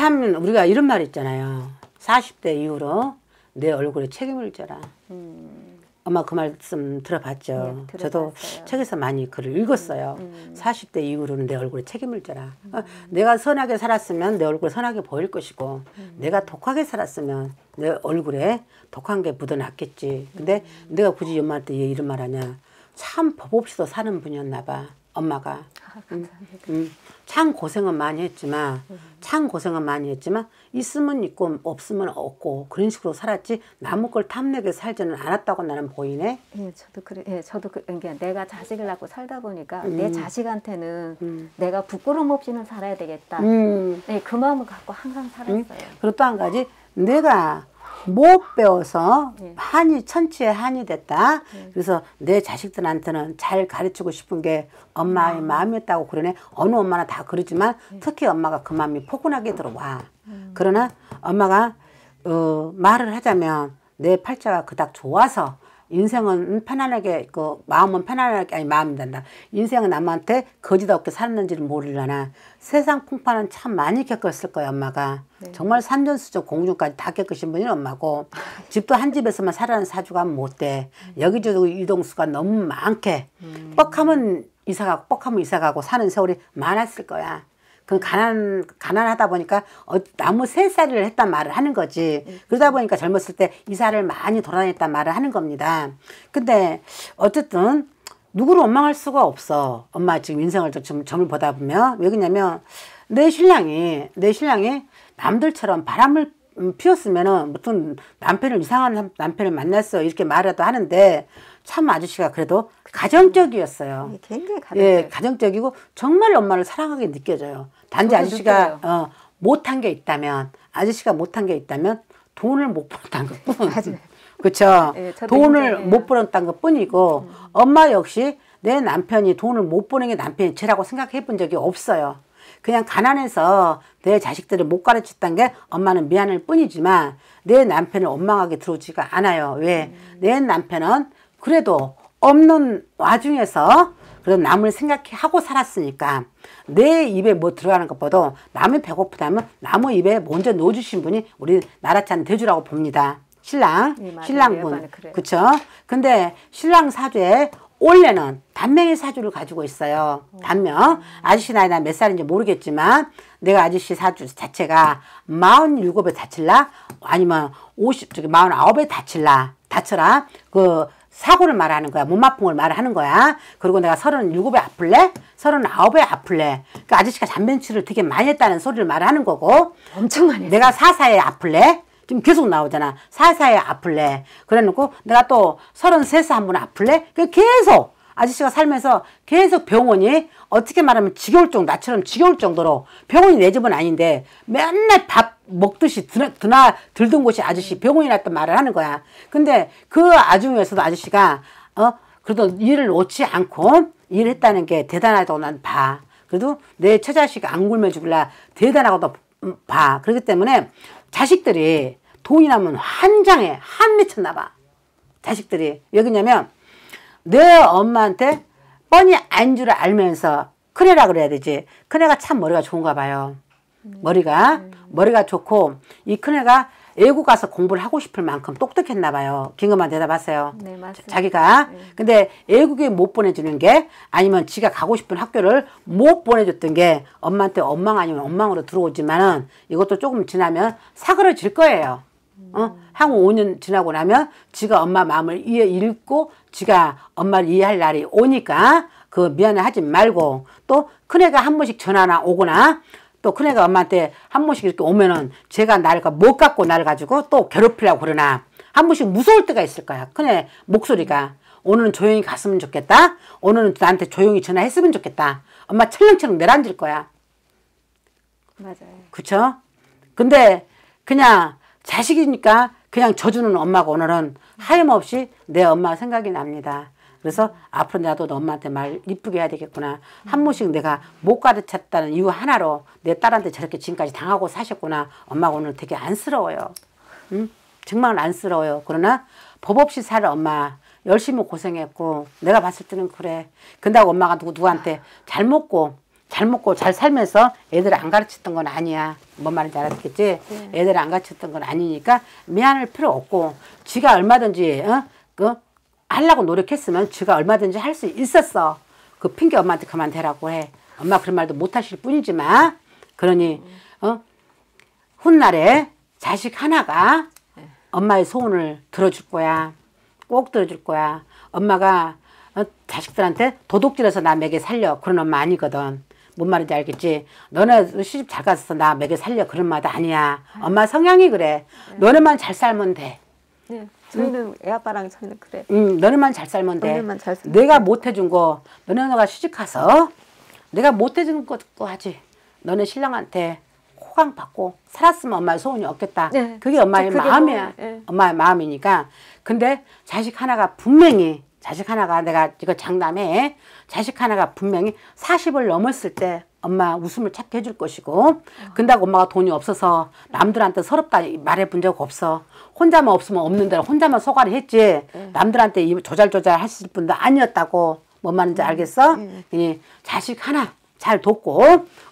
참 우리가 이런 말 있잖아요. 40대 이후로 내 얼굴에 책임을 져라. 음. 아마 그 말씀 들어봤죠. 네, 저도 책에서 많이 글을 읽었어요. 음, 음. 40대 이후로는 내 얼굴에 책임을 져라. 어, 음. 내가 선하게 살았으면 내 얼굴 선하게 보일 것이고 음. 내가 독하게 살았으면 내 얼굴에 독한 게 묻어났겠지. 근데 음. 내가 굳이 엄마한테 얘 이런 말 하냐. 참 법 없이도 사는 분이었나 봐. 엄마가. 아, 참 고생은 많이 했지만 참 고생은 많이 했지만 있으면 있고 없으면 없고 그런 식으로 살았지 남의 걸 탐내게 살지는 않았다고 나는 보이네. 예, 저도 그래. 예, 저도 그 그러니까 내가 자식을 낳고 살다 보니까 음. 내 자식한테는 음. 내가 부끄럼 없이는 살아야 되겠다. 음. 예, 그 마음을 갖고 항상 음. 살았어요. 그리고 또 한 가지 내가 못 배워서 예. 한이 천치의 한이 됐다. 예. 그래서 내 자식들한테는 잘 가르치고 싶은 게 엄마의 음. 마음이었다고 그러네. 어느 엄마나 다 그러지만 예. 특히 엄마가 그 마음이 포근하게 들어와. 음. 그러나 엄마가 어, 말을 하자면 내 팔자가 그닥 좋아서 인생은 편안하게 그 마음은 편안하게 아니 마음이 된다. 인생은 남한테 거지다 없게 살았는지를 모르려나 세상 풍파는 참 많이 겪었을 거야 엄마가 네. 정말 산전수전 공중까지 다 겪으신 분이 엄마고 집도 한 집에서만 살아는 사주가 못돼 여기저기 이동수가 너무 많게 음. 뻑하면 이사가고 뻑하면 이사가고 사는 세월이 많았을 거야. 그 가난 가난하다 보니까 어, 나무 세 살이를 했단 말을 하는 거지. 그러다 보니까 젊었을 때 이사를 많이 돌아다녔단 말을 하는 겁니다. 근데 어쨌든 누구를 원망할 수가 없어. 엄마 지금 인생을 좀 점을 보다 보면 왜 그러냐면 내 신랑이 내 신랑이 남들처럼 바람을 음, 피웠으면은 무슨 남편을 이상한 남편을 만났어 이렇게 말해도 하는데 참 아저씨가 그래도 그렇죠. 가정적이었어요. 예, 굉장히 예, 가정적. 예, 가정적이고 정말 엄마를 사랑하게 느껴져요. 단지 아저씨가 어, 못한 게 있다면 아저씨가 못한 게 있다면 돈을 못 벌었다는 것뿐. 그렇죠. 네, 돈을 힘드네요. 못 벌었다는 것뿐이고 음. 엄마 역시 내 남편이 돈을 못 버는 게 남편의 죄라고 생각해 본 적이 없어요. 그냥 가난해서 내 자식들을 못 가르쳤던 게 엄마는 미안할 뿐이지만 내 남편을 원망하게 들어오지가 않아요. 왜? 음. 내 남편은 그래도 없는 와중에서 그런 남을 생각해 하고 살았으니까 내 입에 뭐 들어가는 것보다 남이 배고프다면 남의 입에 먼저 넣어주신 분이 우리 나라찬 대주라고 봅니다. 신랑, 네, 신랑분, 그렇죠. 근데 신랑 사주에 원래는 단명의 사주를 가지고 있어요. 단명. 아저씨 나이나 몇 살인지 모르겠지만 내가 아저씨 사주 자체가 47에 다칠라 아니면 50 저기 49에 다칠라 다쳐라 그 사고를 말하는 거야. 몸 아픈 을 말하는 거야. 그리고 내가 37에 아플래? 39에 아플래? 그 아저씨가 잔변치를 되게 많이 했다는 소리를 말하는 거고 엄청 많이 내가 사사에 아플래? 지금 계속 나오잖아. 살살 아플래. 그래 놓고 내가 또 33세 한번 아플래? 그 계속 아저씨가 살면서 계속 병원이 어떻게 말하면 지겨울 정도 나처럼 지겨울 정도로 병원이 내 집은 아닌데 맨날 밥 먹듯이 드나, 드나 들던 곳이 아저씨 병원이라던 말을 하는 거야. 근데 그 아중에서도 아저씨가 어 그래도 일을 놓지 않고 일했다는 게 대단하다고 난 봐. 그래도 내 처자식 안 굶어 죽을라 대단하고도 음, 봐. 그렇기 때문에 자식들이 돈이 나면 한 장에 한 미쳤나 봐. 자식들이. 왜 그러냐면 내 엄마한테 뻔히 안 줄을 알면서 큰애라 그래야 되지. 큰애가 참 머리가 좋은가 봐요. 음. 머리가 음. 머리가 좋고 이 큰애가 외국 가서 공부를 하고 싶을 만큼 똑똑했나 봐요. 긴급만 대답하세요. 네, 맞습니다. 자기가. 네. 근데 외국에 못 보내주는 게 아니면 지가 가고 싶은 학교를 못 보내줬던 게 엄마한테 엉망 아니면 엄망으로 들어오지만은 이것도 조금 지나면 사그러질 거예요. 어? 향후 5년 지나고 나면 지가 엄마 마음을 이해 읽고 지가 엄마를 이해할 날이 오니까 그 미안해하지 말고 또 큰애가 한 번씩 전화나 오거나 또 큰애가 엄마한테 한 번씩 이렇게 오면은 제가 나를 못 갖고 나를 가지고 또 괴롭히려고 그러나 한 번씩 무서울 때가 있을 거야 큰애 목소리가 오늘은 조용히 갔으면 좋겠다 오늘은 나한테 조용히 전화했으면 좋겠다 엄마 철렁철렁 내란질 거야 맞아요 그쵸? 근데 그냥 자식이니까 그냥 져주는 엄마가 오늘은 하염없이 내 엄마 생각이 납니다. 그래서 앞으로 나도 엄마한테 말 이쁘게 해야 되겠구나. 한 번씩 내가 못 가르쳤다는 이유 하나로 내 딸한테 저렇게 지금까지 당하고 사셨구나. 엄마가 오늘 되게 안쓰러워요. 응? 정말 안쓰러워요. 그러나 법 없이 살 엄마 열심히 고생했고 내가 봤을 때는 그래. 근데 엄마가 누구 누구한테 잘 먹고 잘 먹고 잘 살면서 애들 안 가르쳤던 건 아니야. 뭔 말인지 알았겠지? 네. 애들 안 가르쳤던 건 아니니까 미안할 필요 없고 지가 얼마든지 어? 그 하려고 노력했으면 지가 얼마든지 할 수 있었어. 그 핑계 엄마한테 그만 대라고 해. 엄마 그런 말도 못 하실 뿐이지만 그러니 어? 훗날에 자식 하나가 네. 엄마의 소원을 들어줄 거야. 꼭 들어줄 거야. 엄마가 어, 자식들한테 도둑질해서 남에게 살려 그런 엄마 아니거든. 뭔 말인지 알겠지? 너네 시집 잘 갔어. 나 먹여 살려. 그런 말도 아니야. 엄마 성향이 그래. 네. 너네만 잘 살면 돼. 네. 저희는 응. 애 아빠랑 저희는 그래. 응, 너네만 잘 살면 돼. 너네만 잘 살면 내가 못 해준 거, 너네가 시집 가서 내가 못 해준 거 듣고 하지. 너네 신랑한테 호강 받고 살았으면 엄마의 소원이 없겠다. 네. 그게 엄마의 그게 마음이야. 뭐, 네. 엄마의 마음이니까. 근데 자식 하나가 분명히 자식 하나가 내가 이거 장담해 자식 하나가 분명히 40을 넘었을 때 엄마 웃음을 찾게 해줄 것이고 근다고 엄마가 돈이 없어서 남들한테 서럽다 말해본 적 없어 혼자만 없으면 없는 대로 혼자만 소가를 했지 남들한테 조잘조잘 하실 분도 아니었다고 뭔 말인지 알겠어? 음. 예. 자식 하나 잘 돕고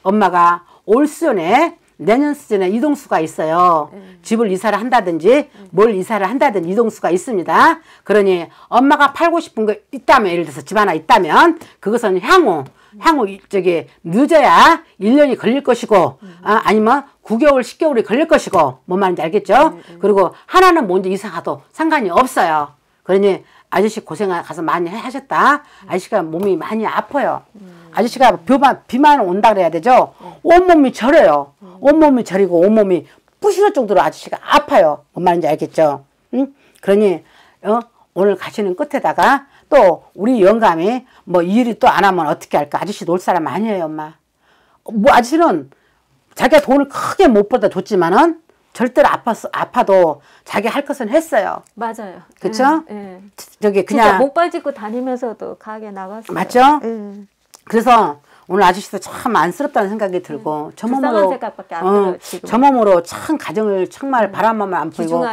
엄마가 올 수연에 내년 시즌에 이동수가 있어요. 음. 집을 이사를 한다든지 뭘 이사를 한다든지 이동수가 있습니다. 그러니 엄마가 팔고 싶은 거 있다면 예를 들어서 집 하나 있다면 그것은 향후 향후 저기 늦어야 1년이 걸릴 것이고 아, 아니면 9개월 10개월이 걸릴 것이고 뭔 말인지 알겠죠? 음, 음, 음. 그리고 하나는 먼저 이사 가도 상관이 없어요. 그러니 아저씨 고생 가서 많이 하셨다. 아저씨가 몸이 많이 아파요. 아저씨가 비만, 비만 온다 그래야 되죠. 온몸이 저려요. 온몸이 저리고 온몸이 부실할 정도로 아저씨가 아파요. 뭔 말인지 알겠죠? 응? 그러니 어? 오늘 가시는 끝에다가 또 우리 영감이 뭐이 일이 또 안 하면 어떻게 할까? 아저씨 놀 사람 아니에요, 엄마. 어, 뭐 아저씨는 자기가 돈을 크게 못 벌다 줬지만은 절대로 아파서 아파도 자기 할 것은 했어요. 맞아요. 그쵸? 예, 예. 저기 그냥. 못 빠지고 다니면서도 가게 나갔어요. 맞죠? 예. 그래서 오늘 아저씨도 참 안쓰럽다는 생각이 들고 음, 저 몸으로 어, 저 몸으로 참 가정을 정말 음, 바람만 안 피고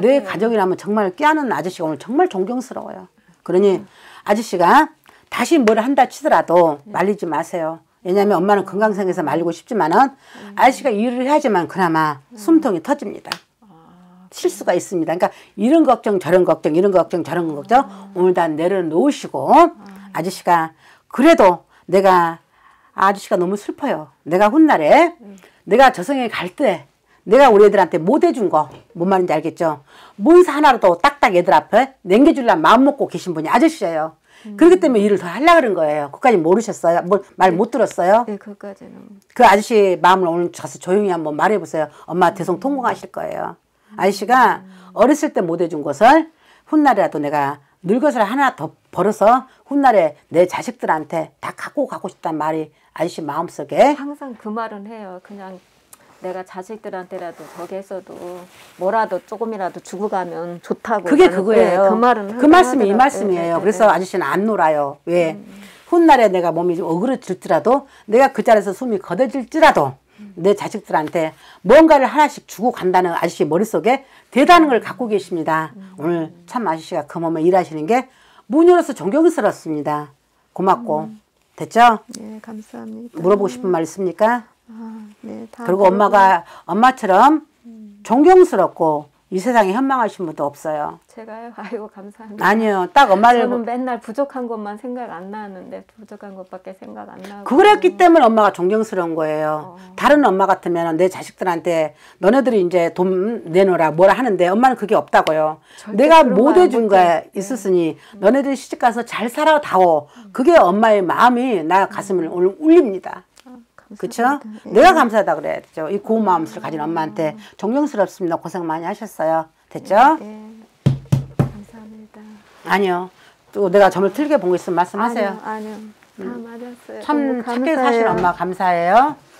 내 가정이라면 정말 깨하는 아저씨가 오늘 정말 존경스러워요. 그러니 음. 아저씨가 다시 뭘 한다 치더라도 네. 말리지 마세요. 왜냐하면 엄마는 건강상에서 말리고 싶지만은 음. 아저씨가 일을 해야지만 그나마 음. 숨통이 터집니다. 아, 실수가 있습니다. 그러니까 이런 걱정 저런 걱정 이런 걱정 저런 걱정 아. 오늘 다 내려놓으시고 아. 아저씨가 그래도 내가 아저씨가 너무 슬퍼요. 내가 훗날에 음. 내가 저승에갈 때 내가 우리 애들한테 못 해준 거 뭔 말인지 알겠죠? 문사 하나로도 딱딱 애들 앞에 냉겨줄려 마음 먹고 계신 분이 아저씨예요. 음. 그렇기 때문에 일을 더 하려고 그런 거예요. 그까지 모르셨어요? 뭐, 말못 네. 들었어요? 네, 그까지는. 그 아저씨 마음을 오늘 가서 조용히 한번 말해보세요. 엄마 대성 통곡하실 거예요. 아저씨가 어렸을 때 못 해준 것을 훗날이라도 내가 늙어서 하나 더 벌어서 훗날에 내 자식들한테 다 갖고 가고 싶단 말이 아저씨 마음속에 항상 그 말은 해요. 그냥 내가 자식들한테라도 저기 했어도 뭐라도 조금이라도 주고 가면 좋다고 그게 그거예요. 네, 그 말은 그 말씀이 하더라고이 말씀이에요. 네, 네 그래서 네. 아저씨는 안 놀아요. 왜? 음. 훗날에 내가 몸이 좀 어그러질지라도 내가 그 자리에서 숨이 거둬질지라도 내 자식들한테 뭔가를 하나씩 주고 간다는 아저씨 머릿속에 대단한 걸 갖고 계십니다. 오늘 참 아저씨가 그 몸에 일하시는 게 문열어서 존경스럽습니다. 고맙고 음. 됐죠? 네, 감사합니다. 물어보고 싶은 말 있습니까? 아, 네, 그리고 엄마가 엄마처럼 음. 존경스럽고 이 세상에 현망하신 분도 없어요. 제가요? 아이고 감사합니다. 아니요. 딱 엄마를 저는 뭐- 맨날 부족한 것만 생각 안 나는데 부족한 것밖에 생각 안 나고 그랬기 때문에 엄마가 존경스러운 거예요. 어. 다른 엄마 같으면 내 자식들한테 너네들이 이제 돈내놓라 뭐라 하는데 엄마는 그게 없다고요. 내가 못 해준 거에 네. 있었으니 음. 너네들이 시집가서 잘 살아다오. 음. 그게 엄마의 마음이 나 가슴을 음. 울립니다. 그렇죠? 내가 예. 감사하다 그래야죠. 이 고운 마음을 가진 엄마한테 음. 존경스럽습니다. 고생 많이 하셨어요. 됐죠? 네, 네. 감사합니다. 아니요. 또 내가 점을 틀게 보고 있으면 말씀하세요. 아니요. 아니요. 다 음. 맞았어요. 참착하 사실 엄마 감사해요.